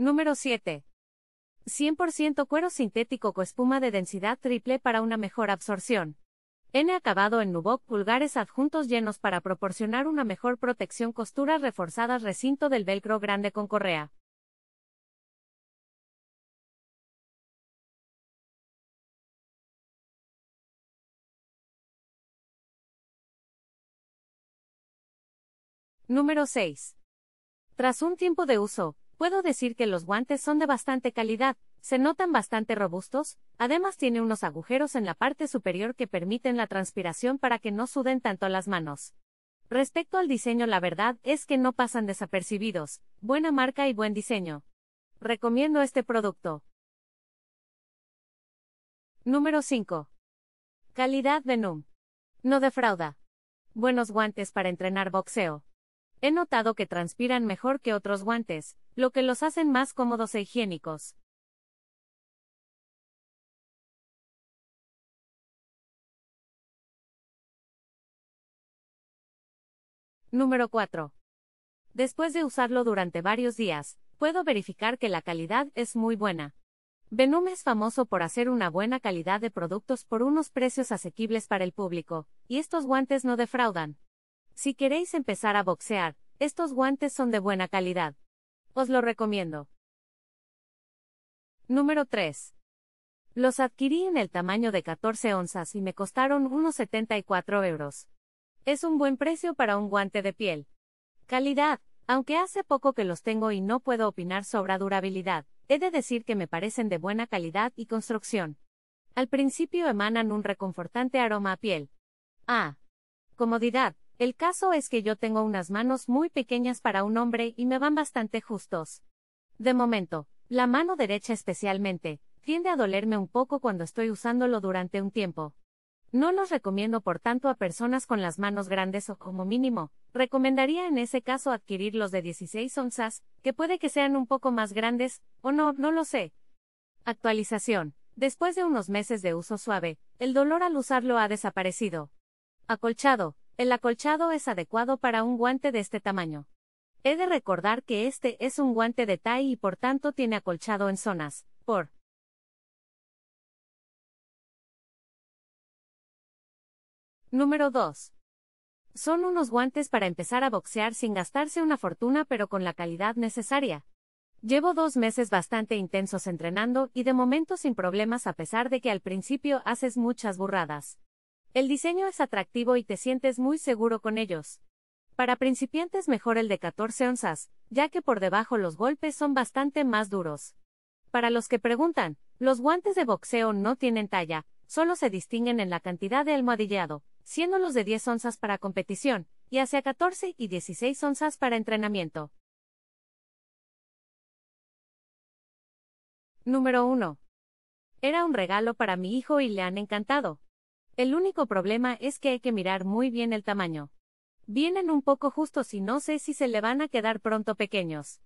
Número 7. 100% cuero sintético con espuma de densidad triple para una mejor absorción. N acabado en Nubok pulgares adjuntos llenos para proporcionar una mejor protección costuras reforzadas recinto del velcro grande con correa. Número 6. Tras un tiempo de uso, puedo decir que los guantes son de bastante calidad, se notan bastante robustos, además tiene unos agujeros en la parte superior que permiten la transpiración para que no suden tanto las manos. Respecto al diseño, la verdad es que no pasan desapercibidos, buena marca y buen diseño. Recomiendo este producto. Número 5. Calidad de Venom. No defrauda. Buenos guantes para entrenar boxeo. He notado que transpiran mejor que otros guantes, lo que los hacen más cómodos e higiénicos. Número 4. Después de usarlo durante varios días, puedo verificar que la calidad es muy buena. Venum es famoso por hacer una buena calidad de productos por unos precios asequibles para el público, y estos guantes no defraudan. Si queréis empezar a boxear, estos guantes son de buena calidad. Os lo recomiendo. Número 3. Los adquirí en el tamaño de 14 onzas y me costaron unos 74 euros. Es un buen precio para un guante de piel. Calidad. Aunque hace poco que los tengo y no puedo opinar sobre durabilidad, he de decir que me parecen de buena calidad y construcción. Al principio emanan un reconfortante aroma a piel. Ah. Comodidad. El caso es que yo tengo unas manos muy pequeñas para un hombre y me van bastante justos. De momento, la mano derecha especialmente, tiende a dolerme un poco cuando estoy usándolo durante un tiempo. No los recomiendo por tanto a personas con las manos grandes o como mínimo, recomendaría en ese caso adquirir los de 16 onzas, que puede que sean un poco más grandes, o no, no lo sé. Actualización. Después de unos meses de uso suave, el dolor al usarlo ha desaparecido. Acolchado, el acolchado es adecuado para un guante de este tamaño. He de recordar que este es un guante de Tai y por tanto tiene acolchado en zonas, por Número 2. Son unos guantes para empezar a boxear sin gastarse una fortuna pero con la calidad necesaria. Llevo dos meses bastante intensos entrenando y de momento sin problemas a pesar de que al principio haces muchas burradas. El diseño es atractivo y te sientes muy seguro con ellos. Para principiantes mejor el de 14 onzas, ya que por debajo los golpes son bastante más duros. Para los que preguntan, los guantes de boxeo no tienen talla, solo se distinguen en la cantidad de almohadillado, siendo los de 10 onzas para competición, y hacia 14 y 16 onzas para entrenamiento. Número 1. Era un regalo para mi hijo y le han encantado. El único problema es que hay que mirar muy bien el tamaño. Vienen un poco justos y no sé si se le van a quedar pronto pequeños.